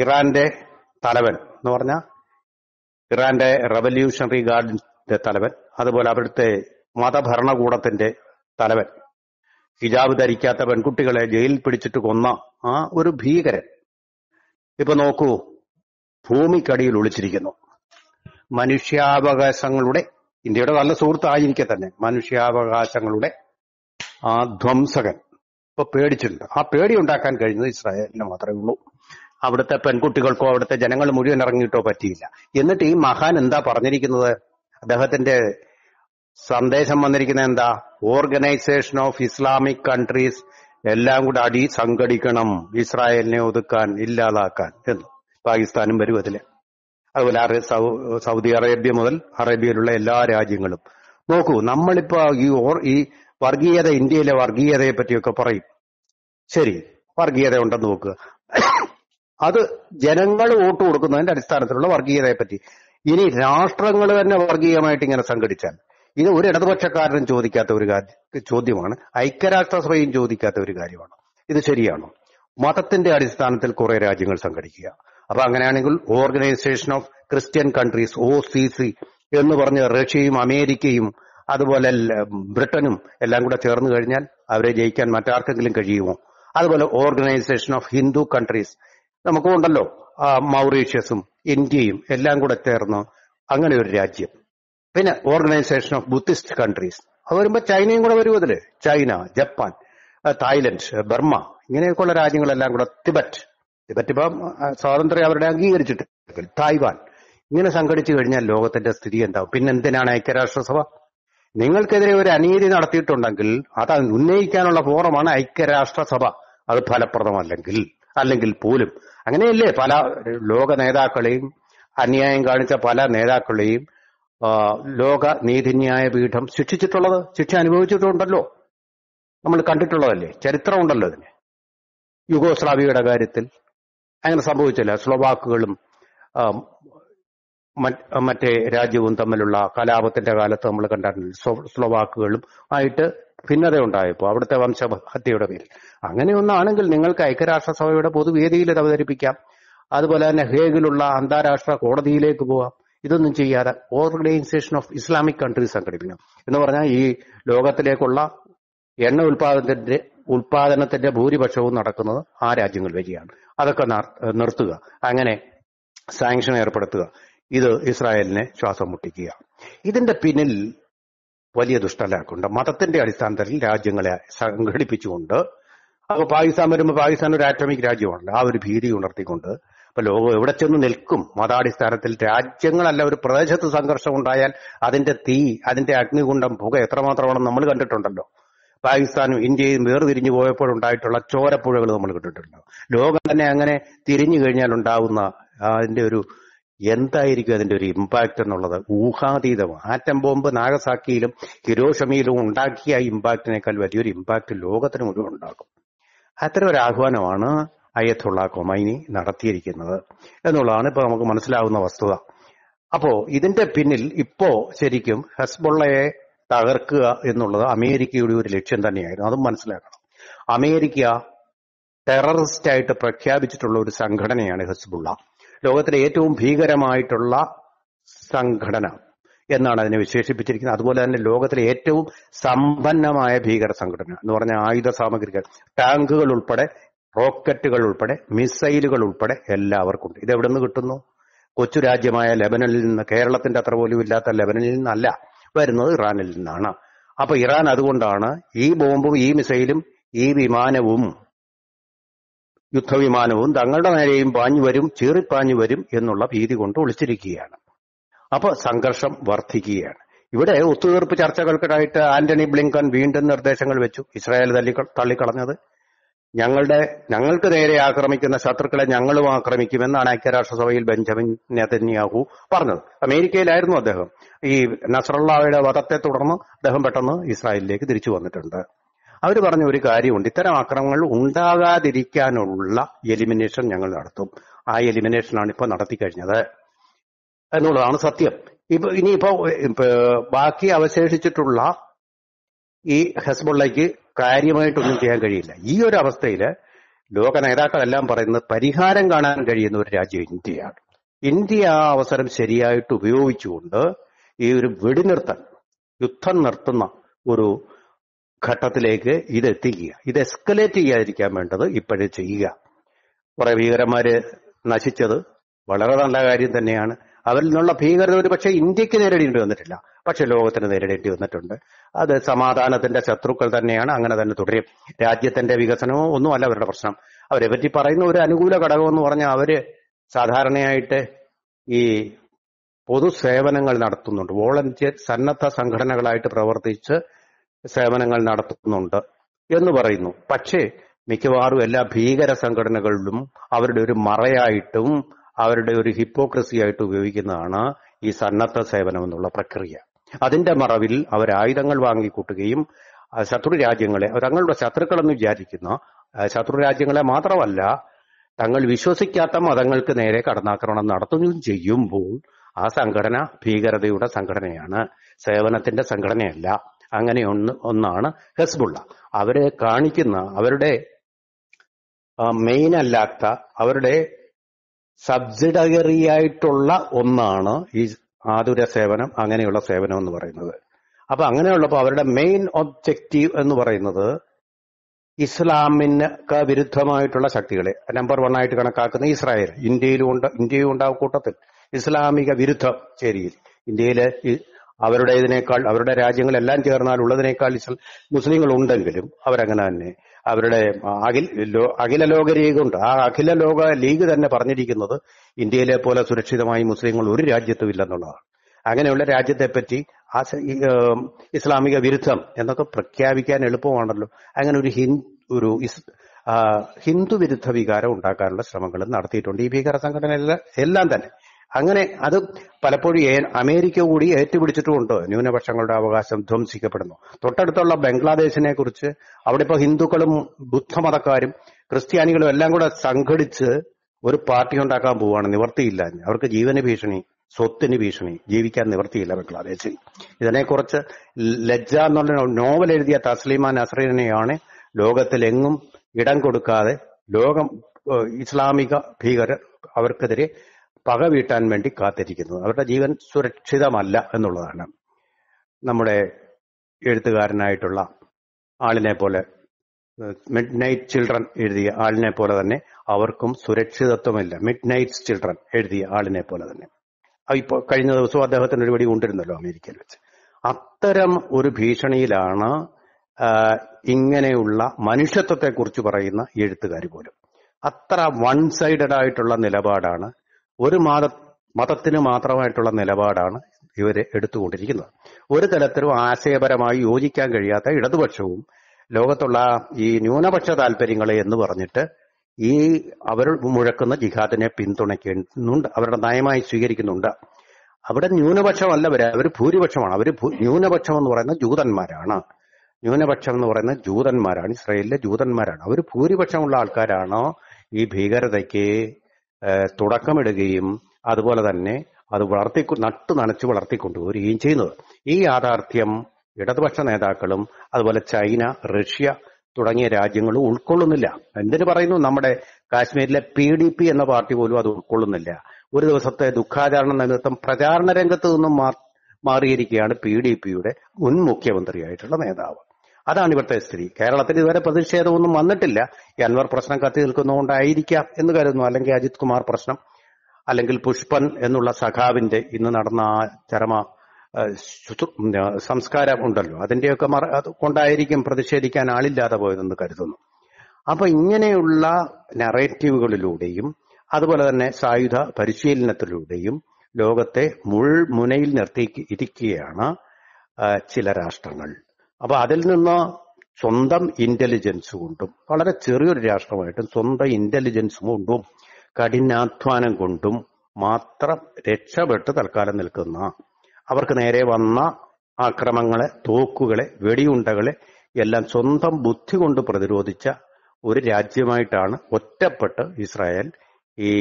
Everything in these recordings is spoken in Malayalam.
ഇറാന്റെ തലവൻ എന്ന് പറഞ്ഞ ഇറാന്റെ റവല്യൂഷണറി ഗാർഡിന്റെ തലവൻ അതുപോലെ അവിടുത്തെ മതഭരണകൂടത്തിന്റെ തലവൻ ഹിജാബ് ധരിക്കാത്ത പെൺകുട്ടികളെ ജയിലിൽ പിടിച്ചിട്ട് കൊന്ന ആ ഒരു ഭീകരൻ ഇപ്പൊ നോക്കൂ ഭൂമിക്കടിയിൽ ഒളിച്ചിരിക്കുന്നു മനുഷ്യാവകാശങ്ങളുടെ ഇന്ത്യയുടെ നല്ല സുഹൃത്തായിരിക്കെ തന്നെ മനുഷ്യാവകാശങ്ങളുടെ ആ ധ്വംസകൻ ഇപ്പൊ പേടിച്ചിട്ടുണ്ട് ആ പേടി ഉണ്ടാക്കാൻ കഴിഞ്ഞത് ഇസ്രായേലിന് മാത്രമേ ഉള്ളൂ അവിടുത്തെ പെൺകുട്ടികൾക്കോ അവിടുത്തെ ജനങ്ങൾ മുഴുവൻ ഇറങ്ങിയിട്ടോ പറ്റിയില്ല എന്നിട്ട് ഈ മഹാൻ എന്താ പറഞ്ഞിരിക്കുന്നത് അദ്ദേഹത്തിന്റെ സന്ദേശം വന്നിരിക്കുന്നത് എന്താ ഓർഗനൈസേഷൻ ഓഫ് ഇസ്ലാമിക് കൺട്രീസ് എല്ലാം കൂടെ അടി സംഘടിക്കണം ഇസ്രായേലിനെ ഒതുക്കാൻ ഇല്ലാതാക്കാൻ എന്ന് പാകിസ്ഥാനും വരും അതിലെ അതുപോലെ അറേ സൗദി അറേബ്യ മുതൽ അറേബ്യയിലുള്ള എല്ലാ രാജ്യങ്ങളും നോക്കൂ നമ്മളിപ്പോ ഈ ഓർ ഈ വർഗീയത ഇന്ത്യയിലെ വർഗീയതയെ പറ്റിയൊക്കെ പറയും ശരി വർഗീയത ഉണ്ടെന്ന് നോക്കുക അത് ജനങ്ങൾ വോട്ട് കൊടുക്കുന്നതിന്റെ അടിസ്ഥാനത്തിലുള്ള വർഗീയതയെ പറ്റി ഇനി രാഷ്ട്രങ്ങൾ തന്നെ വർഗീയമായിട്ട് ഇങ്ങനെ സംഘടിച്ചാൽ ഇത് ഒരു ഇടതുപക്ഷക്കാരനും ചോദിക്കാത്ത ഒരു ചോദ്യമാണ് ഐക്യരാഷ്ട്രസഭയും ചോദിക്കാത്ത ഒരു കാര്യമാണ് ഇത് ശരിയാണോ മതത്തിന്റെ അടിസ്ഥാനത്തിൽ കുറെ രാജ്യങ്ങൾ സംഘടിക്കുക അപ്പൊ അങ്ങനെയാണെങ്കിൽ organisation of Christian countries O C C എന്ന് പറഞ്ഞ റഷ്യയും അമേരിക്കയും അതുപോലെ ബ്രിട്ടനും എല്ലാം കൂടെ ചേർന്ന് കഴിഞ്ഞാൽ അവരെ ജയിക്കാൻ മറ്റാർക്കെങ്കിലും കഴിയുമോ അതുപോലെ ഓർഗനൈസേഷൻ ഓഫ് ഹിന്ദു കൺട്രീസ് നമുക്കുണ്ടല്ലോ മൗറീഷ്യസും ഇന്ത്യയും എല്ലാം കൂടെ ചേർന്ന് അങ്ങനെ ഒരു രാജ്യം പിന്നെ ഓർഗനൈസേഷൻ ഓഫ് ബുദ്ധിസ്റ്റ് കൺട്രീസ് അത് വരുമ്പോൾ ചൈനയും കൂടെ വരും അതില് ചൈന ജപ്പാൻ തായ്ലൻഡ് ബർമ്മ ഇങ്ങനെയൊക്കെയുള്ള രാജ്യങ്ങളെല്ലാം കൂടെ തിബറ്റ് തിബറ്റ് ഇപ്പം സ്വാതന്ത്ര്യം അവരുടെ അംഗീകരിച്ചിട്ട് തായ്വാൻ ഇങ്ങനെ സംഘടിച്ചു കഴിഞ്ഞാൽ ലോകത്തിന്റെ സ്ഥിതി എന്താവും പിന്നെ എന്തിനാണ് ഐക്യരാഷ്ട്രസഭ നിങ്ങൾക്കെതിരെ ഒരു അനീതി നടത്തിയിട്ടുണ്ടെങ്കിൽ അത് ഉന്നയിക്കാനുള്ള ഫോറമാണ് ഐക്യരാഷ്ട്രസഭ അത് ഫലപ്രദമല്ലെങ്കിൽ അല്ലെങ്കിൽ പോലും അങ്ങനെയല്ലേ പല ലോക നേതാക്കളെയും അന്യായം കാണിച്ച പല നേതാക്കളെയും ലോക നീതിന്യായ പീഠം ശിക്ഷിച്ചിട്ടുള്ളത് ശിക്ഷ അനുഭവിച്ചിട്ടുണ്ടല്ലോ നമ്മൾ കണ്ടിട്ടുള്ളതല്ലേ ചരിത്രമുണ്ടല്ലോ അതിന് യുഗോസ്ലാവിയുടെ കാര്യത്തിൽ അങ്ങനെ സംഭവിച്ചില്ല സ്ലോവാക്കുകളും മറ്റേ രാജ്യവും തമ്മിലുള്ള കലാപത്തിന്റെ കാലത്ത് നമ്മൾ കണ്ടിട്ടുണ്ട് സ്ലോവാക്കുകളും ആയിട്ട് ഭിന്നത ഉണ്ടായപ്പോൾ അവിടുത്തെ വംശഹത്യയുടെ പേരിൽ അങ്ങനെയൊന്നാണെങ്കിൽ നിങ്ങൾക്ക് ഐക്യരാഷ്ട്രസഭയുടെ പൊതുവേദിയിൽ ഇത് അവതരിപ്പിക്കാം അതുപോലെ തന്നെ ഹേഗിലുള്ള അന്താരാഷ്ട്ര കോടതിയിലേക്ക് പോവാം ഇതൊന്നും ചെയ്യാതെ ഓർഗനൈസേഷൻ ഓഫ് ഇസ്ലാമിക് കൺട്രീസ് സംഘടിപ്പിക്കണം എന്ന് പറഞ്ഞാൽ ഈ ലോകത്തിലേക്കുള്ള എണ്ണ ഉൽപാദനത്തിന്റെ ഉൽപാദനത്തിന്റെ ഭൂരിപക്ഷവും നടക്കുന്നത് ആ രാജ്യങ്ങൾ വഴിയാണ് അതൊക്കെ നിർത്തുക അങ്ങനെ സാങ്ഷൻ ഏർപ്പെടുത്തുക ഇത് ഇസ്രായേലിനെ ശ്വാസം മുട്ടിക്കുക ഇതിന്റെ പിന്നിൽ വലിയ ദുഷ്ടലാക്കുണ്ട് മതത്തിന്റെ അടിസ്ഥാനത്തിൽ രാജ്യങ്ങളെ സംഘടിപ്പിച്ചുകൊണ്ട് അപ്പോൾ പാകിസ്ഥാൻ വരുമ്പോൾ പാകിസ്ഥാൻ ഒരു ആറ്റോമിക് രാജ്യമാണല്ലോ ആ ഒരു ഭീതി ഉണർത്തിക്കൊണ്ട് അപ്പൊ ലോകം എവിടെ ചെന്ന് നിൽക്കും മതാടിസ്ഥാനത്തിൽ രാജ്യങ്ങളല്ല ഒരു പ്രദേശത്ത് സംഘർഷം ഉണ്ടായാൽ അതിന്റെ തീ അതിന്റെ അഗ്നികുണ്ടം പുക എത്രമാത്രമാണെന്ന് നമ്മൾ കണ്ടിട്ടുണ്ടല്ലോ പാകിസ്ഥാനും ഇന്ത്യയും വേർതിരിഞ്ഞു പോയപ്പോഴുണ്ടായിട്ടുള്ള ചോരപ്പുഴകൾ നമ്മൾ കണ്ടിട്ടുണ്ടല്ലോ ലോകം തന്നെ അങ്ങനെ തിരിഞ്ഞു കഴിഞ്ഞാൽ ഉണ്ടാവുന്ന അതിന്റെ ഒരു എന്തായിരിക്കും അതിന്റെ ഒരു ഇമ്പാക്റ്റ് എന്നുള്ളത് ഊഹാതീതം ആറ്റം ബോംബ് നാഗസാക്കിയിലും ഹിരോഷമിയിലും ഉണ്ടാക്കിയ ഇമ്പാക്റ്റിനേക്കാൾ വലിയൊരു ഇമ്പാക്റ്റ് ലോകത്തിന് മുഴുവൻ ഉണ്ടാക്കും അത്തരം ഒരു ആഹ്വാനമാണ് അയ്യത്തുള്ള കൊമൈനി നടത്തിയിരിക്കുന്നത് എന്നുള്ളതാണ് ഇപ്പൊ നമുക്ക് മനസ്സിലാവുന്ന വസ്തുത അപ്പോ ഇതിന്റെ പിന്നിൽ ഇപ്പോ ശരിക്കും ഹസ്ബുള്ളയെ തകർക്കുക എന്നുള്ളത് അമേരിക്കയുടെ ഒരു ലക്ഷ്യം തന്നെയായിരുന്നു അതും മനസ്സിലാക്കണം അമേരിക്ക ടെററിസ്റ്റ് ആയിട്ട് പ്രഖ്യാപിച്ചിട്ടുള്ള ഒരു സംഘടനയാണ് ഹസ്ബുള്ള ലോകത്തിലെ ഏറ്റവും ഭീകരമായിട്ടുള്ള സംഘടന എന്നാണ് അതിനെ വിശേഷിപ്പിച്ചിരിക്കുന്നത് അതുപോലെ തന്നെ ലോകത്തിലെ ഏറ്റവും സമ്പന്നമായ ഭീകര സംഘടന എന്ന് പറഞ്ഞ ആയുധ സാമഗ്രികൾ ടാങ്കുകൾ ഉൾപ്പെടെ റോക്കറ്റുകൾ ഉൾപ്പെടെ മിസൈലുകൾ ഉൾപ്പെടെ ഉണ്ട് ഇതെവിടെ നിന്ന് കിട്ടുന്നു കൊച്ചു രാജ്യമായ ലെബനനിൽ നിന്ന് കേരളത്തിന്റെ അത്ര പോലും ഇല്ലാത്ത ലെബനനിൽ നിന്നല്ല വരുന്നത് ഇറാനിൽ നിന്നാണ് അപ്പൊ ഇറാൻ അതുകൊണ്ടാണ് ഈ ബോംബും ഈ മിസൈലും ഈ വിമാനവും യുദ്ധവിമാനവും തങ്ങളുടെ നേരെയും പാഞ്ഞു വരും ചീറിപ്പാഞ്ഞു വരും എന്നുള്ള ഭീതി കൊണ്ട് ഒളിച്ചിരിക്കുകയാണ് അപ്പോൾ സംഘർഷം വർദ്ധിക്കുകയാണ് ഇവിടെ ഒത്തുതീർപ്പ് ചർച്ചകൾക്കിടായിട്ട് ആന്റണി ബ്ലിങ്കൺ വീണ്ടും നിർദ്ദേശങ്ങൾ വെച്ചു ഇസ്രായേൽ തള്ളി തള്ളിക്കളഞ്ഞത് ഞങ്ങളുടെ ഞങ്ങൾക്ക് നേരെ ആക്രമിക്കുന്ന ശത്രുക്കളെ ഞങ്ങളും ആക്രമിക്കുമെന്നാണ് ഐക്യരാഷ്ട്രസഭയിൽ ബെഞ്ചമിൻ നെതന്യാഹു പറഞ്ഞത് അമേരിക്കയിലായിരുന്നു അദ്ദേഹം ഈ നസറുള്ളയുടെ വധത്തെ തുടർന്ന് അദ്ദേഹം പെട്ടെന്ന് ഇസ്രായേലിലേക്ക് തിരിച്ചു വന്നിട്ടുണ്ട് അവർ പറഞ്ഞ ഒരു കാര്യമുണ്ട് ഇത്തരം അക്രമങ്ങൾ ഉണ്ടാകാതിരിക്കാനുള്ള എലിമിനേഷൻ ഞങ്ങൾ നടത്തും ആ എലിമിനേഷനാണ് ഇപ്പോൾ കഴിഞ്ഞത് എന്നുള്ളതാണ് സത്യം ഇപ്പൊ ഇനിയിപ്പോ ബാക്കി അവശേഷിച്ചിട്ടുള്ള ഈ ഹെസ്ബുള്ളയ്ക്ക് കാര്യമായിട്ടൊന്നും ചെയ്യാൻ കഴിയില്ല ഈ ഒരു അവസ്ഥയിൽ ലോക നേതാക്കളെല്ലാം പറയുന്നത് പരിഹാരം കാണാൻ കഴിയുന്ന ഒരു രാജ്യം ഇന്ത്യയാണ് ഇന്ത്യ ആ അവസരം ശരിയായിട്ട് ഉപയോഗിച്ചുകൊണ്ട് ഈ ഒരു വെടിനിർത്തൽ യുദ്ധം നിർത്തുന്ന ഒരു ഘട്ടത്തിലേക്ക് ഇത് എത്തിക്കുക ഇത് എസ്കലേറ്റ് ചെയ്യാതിരിക്കാൻ വേണ്ടത് ഇപ്പോഴേ ചെയ്യുക കുറെ ഭീകരന്മാര് നശിച്ചത് വളരെ നല്ല കാര്യം തന്നെയാണ് അവരിൽ നിന്നുള്ള ഭീകരത ഒരു പക്ഷേ ഇന്ത്യക്ക് നേരിടേണ്ടി വന്നിട്ടില്ല പക്ഷെ ലോകത്തിന് നേരിടേണ്ടി വന്നിട്ടുണ്ട് അത് സമാധാനത്തിന്റെ ശത്രുക്കൾ തന്നെയാണ് അങ്ങനെ തന്നെ തുടരും രാജ്യത്തിന്റെ വികസനമോ ഒന്നും അല്ല അവരുടെ പ്രശ്നം അവരെ പറ്റി പറയുന്ന ഒരു അനുകൂല ഘടകം എന്ന് പറഞ്ഞാൽ അവര് സാധാരണയായിട്ട് ഈ പൊതുസേവനങ്ങൾ നടത്തുന്നുണ്ട് വോളണ്ടിയർ സന്നദ്ധ സംഘടനകളായിട്ട് പ്രവർത്തിച്ച് സേവനങ്ങൾ നടത്തുന്നുണ്ട് എന്ന് പറയുന്നു പക്ഷേ മിക്കവാറും എല്ലാ ഭീകര സംഘടനകളിലും അവരുടെ ഒരു മറയായിട്ടും അവരുടെ ഒരു ഹിപ്പോക്രസി ആയിട്ട് ഉപയോഗിക്കുന്നതാണ് ഈ സന്നദ്ധ സേവനം എന്നുള്ള പ്രക്രിയ അതിന്റെ മറവിൽ അവർ ആയുധങ്ങൾ വാങ്ങിക്കൂട്ടുകയും ശത്രു രാജ്യങ്ങളെ തങ്ങളുടെ ശത്രുക്കളെന്ന് വിചാരിക്കുന്ന ശത്രു രാജ്യങ്ങളെ മാത്രമല്ല തങ്ങൾ വിശ്വസിക്കാത്ത മതങ്ങൾക്ക് നേരെ കടന്നാക്രമണം നടത്തുകയും ചെയ്യുമ്പോൾ ആ സംഘടന ഭീകരതയുടെ സംഘടനയാണ് സേവനത്തിന്റെ സംഘടനയല്ല അങ്ങനെ ഒന്ന് ഒന്നാണ് ഹെസ്ബുള്ള അവരെ കാണിക്കുന്ന അവരുടെ മെയിൻ അല്ലാത്ത അവരുടെ സബ്സിഡറി ആയിട്ടുള്ള ഒന്നാണ് ഈ ആതുര സേവനം അങ്ങനെയുള്ള സേവനം എന്ന് പറയുന്നത് അപ്പൊ അങ്ങനെയുള്ളപ്പോൾ അവരുടെ മെയിൻ ഒബ്ജക്റ്റീവ് എന്ന് പറയുന്നത് ഇസ്ലാമിന് വിരുദ്ധമായിട്ടുള്ള ശക്തികളെ നമ്പർ വൺ ആയിട്ട് കണക്കാക്കുന്ന ഇസ്രായേൽ ഇന്ത്യയിലും ഉണ്ട് ഇന്ത്യയും ഉണ്ടാവും കൂട്ടത്തിൽ ഇസ്ലാമിക വിരുദ്ധ ചേരിയിൽ ഇന്ത്യയിലെ അവരുടെ ഇതിനേക്കാൾ അവരുടെ രാജ്യങ്ങളെല്ലാം ചേർന്നാൽ ഉള്ളതിനേക്കാൾ മുസ്ലിങ്ങൾ ഉണ്ടെങ്കിലും അവരങ്ങനെ തന്നെ അവരുടെ അഖിൽ അഖില ലോക ലീഗ് ഉണ്ട് ആ അഖില ലോക ലീഗ് തന്നെ പറഞ്ഞിരിക്കുന്നത് ഇന്ത്യയിലെ പോലെ സുരക്ഷിതമായി മുസ്ലിങ്ങൾ ഒരു രാജ്യത്തും ഇല്ലെന്നുള്ളതാണ് അങ്ങനെയുള്ള രാജ്യത്തെപ്പറ്റി ആ ഇസ്ലാമിക വിരുദ്ധം എന്നൊക്കെ പ്രഖ്യാപിക്കാൻ എളുപ്പമാണല്ലോ അങ്ങനെ ഒരു ഹിൻ ഒരു ഹിന്ദു വിരുദ്ധ വികാരം ഉണ്ടാക്കാനുള്ള ശ്രമങ്ങൾ നടത്തിയിട്ടുണ്ട് ഈ ഭീകര സംഘടന എല്ലാം തന്നെ അങ്ങനെ അത് പലപ്പോഴും അമേരിക്ക കൂടി ഏറ്റുപിടിച്ചിട്ടുമുണ്ട് ന്യൂനപക്ഷങ്ങളുടെ അവകാശം ധ്വംസിക്കപ്പെടുന്നു തൊട്ടടുത്തുള്ള ബംഗ്ലാദേശിനെ കുറിച്ച് അവിടെ ഇപ്പോൾ ഹിന്ദുക്കളും ബുദ്ധമതക്കാരും ക്രിസ്ത്യാനികളും എല്ലാം കൂടെ സംഘടിച്ച് ഒരു പാർട്ടി ഉണ്ടാക്കാൻ പോവുകയാണ് നിവർത്തിയില്ല അവർക്ക് ജീവന് ഭീഷണി സ്വത്തിന് ഭീഷണി ജീവിക്കാൻ നിവർത്തിയില്ല ബംഗ്ലാദേശിൽ ഇതിനെക്കുറിച്ച് ലജ്ജ എന്നുള്ള നോവൽ എഴുതിയ തസ്ലീമ നസറിനെയാണ് ലോകത്തിലെങ്ങും ഇടം കൊടുക്കാതെ ലോകം ഇസ്ലാമിക ഭീകരർ അവർക്കെതിരെ പക വീട്ടാൻ വേണ്ടി കാത്തിരിക്കുന്നത് അവരുടെ ജീവൻ സുരക്ഷിതമല്ല എന്നുള്ളതാണ് നമ്മുടെ എഴുത്തുകാരനായിട്ടുള്ള ആളിനെ പോലെ മിഡ് നൈറ്റ് ചിൽഡ്രൻ എഴുതിയ ആളിനെ പോലെ തന്നെ അവർക്കും സുരക്ഷിതത്വമില്ല മിഡ് നൈറ്റ് ചിൽഡ്രൻ എഴുതിയ ആളിനെ പോലെ തന്നെ ഇപ്പോൾ കഴിഞ്ഞ ദിവസവും അദ്ദേഹത്തിന് ഒരു ഒരുപടി കൊണ്ടിരുന്നല്ലോ അമേരിക്കയിൽ വെച്ച് അത്തരം ഒരു ഭീഷണിയിലാണ് ഇങ്ങനെയുള്ള മനുഷ്യത്വത്തെക്കുറിച്ച് പറയുന്ന എഴുത്തുകാർ പോലും അത്ര വൺ സൈഡഡ് ആയിട്ടുള്ള നിലപാടാണ് ഒരു മത മതത്തിന് മാത്രമായിട്ടുള്ള നിലപാടാണ് ഇവർ എടുത്തുകൊണ്ടിരിക്കുന്നത് ഒരു തരത്തിലും ആശയപരമായി യോജിക്കാൻ കഴിയാത്ത ഇടതുപക്ഷവും ലോകത്തുള്ള ഈ ന്യൂനപക്ഷ താല്പര്യങ്ങളെ എന്ന് പറഞ്ഞിട്ട് ഈ അവർ മുഴക്കുന്ന ജിഹാദിനെ പിന്തുണയ്ക്കുന്നുണ്ട് അവരുടെ നയമായി സ്വീകരിക്കുന്നുണ്ട് അവിടെ ന്യൂനപക്ഷമല്ല വരെ അവർ ഭൂരിപക്ഷമാണ് അവർ ന്യൂനപക്ഷം എന്ന് പറയുന്ന ജൂതന്മാരാണ് ന്യൂനപക്ഷം എന്ന് പറയുന്ന ജൂതന്മാരാണ് ഇസ്രയേലിലെ ജൂതന്മാരാണ് അവർ ഭൂരിപക്ഷമുള്ള ആൾക്കാരാണോ ഈ ഭീകരതയ്ക്ക് തുടക്കമിടുകയും അതുപോലെ തന്നെ അത് വളർത്തി നട്ടു നനച്ചു വളർത്തിക്കൊണ്ടുപോവുകയും ചെയ്യുന്നത് ഈ യാഥാർത്ഥ്യം ഇടതുപക്ഷ നേതാക്കളും അതുപോലെ ചൈന റഷ്യ തുടങ്ങിയ രാജ്യങ്ങളും ഉൾക്കൊള്ളുന്നില്ല എന്തിനു പറയുന്നു നമ്മുടെ കാശ്മീരിലെ പി ഡി പി എന്ന പാർട്ടി പോലും അത് ഉൾക്കൊള്ളുന്നില്ല ഒരു ദിവസത്തെ ദുഃഖാചരണ നിമിത്തം പ്രചാരണ രംഗത്ത് നിന്നും മാറിയിരിക്കുകയാണ് പി ഡി പിയുടെ മുൻ മുഖ്യമന്ത്രിയായിട്ടുള്ള നേതാവ് അതാണ് ഇവിടുത്തെ സ്ഥിതി കേരളത്തിൽ ഇതുവരെ പ്രതിഷേധമൊന്നും വന്നിട്ടില്ല അൻവർ പ്രശ്നം കത്തി നിൽക്കുന്നതുകൊണ്ടായിരിക്കാം എന്ന് കരുതുന്നു അല്ലെങ്കിൽ അജിത് കുമാർ പ്രശ്നം അല്ലെങ്കിൽ പുഷ്പൻ എന്നുള്ള സഖാവിന്റെ ഇന്ന് നടന്ന ആ ചരമ സംസ്കാരം ഉണ്ടല്ലോ അതിന്റെയൊക്കെ മറ കൊണ്ടായിരിക്കും പ്രതിഷേധിക്കാൻ ആളില്ലാതെ പോയതെന്ന് കരുതുന്നു അപ്പൊ ഇങ്ങനെയുള്ള നറേറ്റീവുകളിലൂടെയും അതുപോലെ തന്നെ സായുധ പരിശീലനത്തിലൂടെയും ലോകത്തെ മുൾമുനയിൽ നിർത്തി ഇരിക്കുകയാണ് ചില രാഷ്ട്രങ്ങൾ അപ്പൊ അതിൽ നിന്ന് സ്വന്തം ഇന്റലിജൻസ് കൊണ്ടും വളരെ ചെറിയൊരു രാഷ്ട്രമായിട്ടും സ്വന്തം ഇന്റലിജൻസ് കൊണ്ടും കഠിനാധ്വാനം കൊണ്ടും മാത്രം രക്ഷപ്പെട്ട് തൽക്കാലം നിൽക്കുന്ന അവർക്ക് നേരെ വന്ന ആക്രമങ്ങളെ തോക്കുകളെ വെടിയുണ്ടകളെ എല്ലാം സ്വന്തം ബുദ്ധി കൊണ്ട് പ്രതിരോധിച്ച ഒരു രാജ്യമായിട്ടാണ് ഒറ്റപ്പെട്ട് ഇസ്രായേൽ ഈ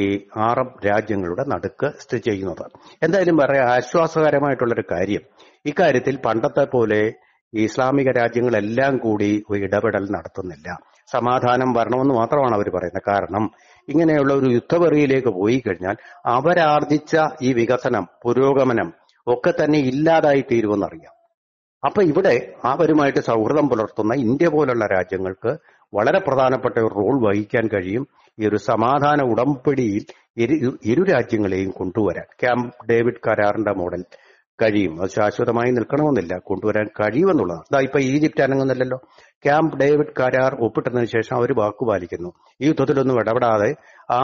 ആറബ് രാജ്യങ്ങളുടെ നടുക്ക് സ്ഥിതി ചെയ്യുന്നത് എന്തായാലും പറയാൻ ആശ്വാസകരമായിട്ടുള്ളൊരു കാര്യം ഇക്കാര്യത്തിൽ പണ്ടത്തെ പോലെ ഇസ്ലാമിക രാജ്യങ്ങളെല്ലാം കൂടി ഇടപെടൽ നടത്തുന്നില്ല സമാധാനം വരണമെന്ന് മാത്രമാണ് അവർ പറയുന്നത് കാരണം ഇങ്ങനെയുള്ള ഒരു യുദ്ധപെറിയിലേക്ക് പോയി കഴിഞ്ഞാൽ അവരാർജിച്ച ഈ വികസനം പുരോഗമനം ഒക്കെ തന്നെ ഇല്ലാതായി തീരുമെന്നറിയാം അപ്പൊ ഇവിടെ അവരുമായിട്ട് സൗഹൃദം പുലർത്തുന്ന ഇന്ത്യ പോലുള്ള രാജ്യങ്ങൾക്ക് വളരെ പ്രധാനപ്പെട്ട ഒരു റോൾ വഹിക്കാൻ കഴിയും ഈ ഒരു സമാധാന ഉടമ്പടിയിൽ ഇരു രാജ്യങ്ങളെയും കൊണ്ടുവരാൻ ക്യാമ്പ് ഡേവിഡ് കരാറിന്റെ മോഡൽ കഴിയും അത് ശാശ്വതമായി നിൽക്കണമെന്നില്ല കൊണ്ടുവരാൻ കഴിയുമെന്നുള്ളതാണ് ഇതാ ഇപ്പൊ ഈജിപ്റ്റ് അനങ്ങുന്നില്ലല്ലോ ക്യാമ്പ് ഡേവിഡ് കരാർ ഒപ്പിട്ടതിനു ശേഷം അവർ വാക്കു പാലിക്കുന്നു ഈ യുദ്ധത്തിലൊന്നും ഇടപെടാതെ ആ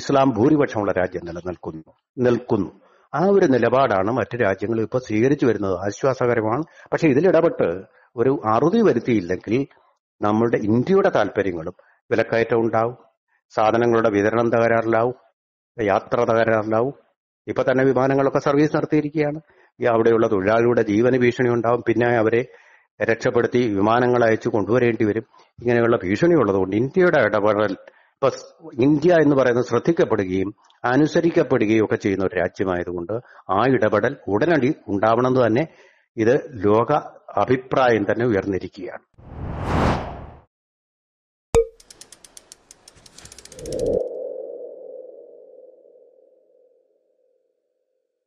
ഇസ്ലാം ഭൂരിപക്ഷമുള്ള രാജ്യം നിലനിൽക്കുന്നു നിൽക്കുന്നു ആ ഒരു നിലപാടാണ് മറ്റു രാജ്യങ്ങൾ ഇപ്പൊ സ്വീകരിച്ചു വരുന്നത് ആശ്വാസകരമാണ് പക്ഷെ ഇതിലിടപെട്ട് ഒരു അറുതി വരുത്തിയില്ലെങ്കിൽ നമ്മളുടെ ഇന്ത്യയുടെ താല്പര്യങ്ങളും വിലക്കയറ്റം ഉണ്ടാവും സാധനങ്ങളുടെ വിതരണം തകരാറിലാവും യാത്ര തകരാറിലാവും ഇപ്പൊ തന്നെ വിമാനങ്ങളൊക്കെ സർവീസ് നടത്തിയിരിക്കുകയാണ് ഈ അവിടെയുള്ള തൊഴിലാളികളുടെ ജീവന ഭീഷണി ഉണ്ടാവും പിന്നെ അവരെ രക്ഷപ്പെടുത്തി വിമാനങ്ങൾ അയച്ചു കൊണ്ടുവരേണ്ടി വരും ഇങ്ങനെയുള്ള ഭീഷണി ഉള്ളതുകൊണ്ട് ഇന്ത്യയുടെ ഇടപെടൽ ഇപ്പൊ ഇന്ത്യ എന്ന് പറയുന്നത് ശ്രദ്ധിക്കപ്പെടുകയും അനുസരിക്കപ്പെടുകയും ഒക്കെ ചെയ്യുന്ന ഒരു രാജ്യമായതുകൊണ്ട് ആ ഇടപെടൽ ഉടനടി ഉണ്ടാവണമെന്ന് തന്നെ ഇത് ലോക അഭിപ്രായം തന്നെ ഉയർന്നിരിക്കുകയാണ്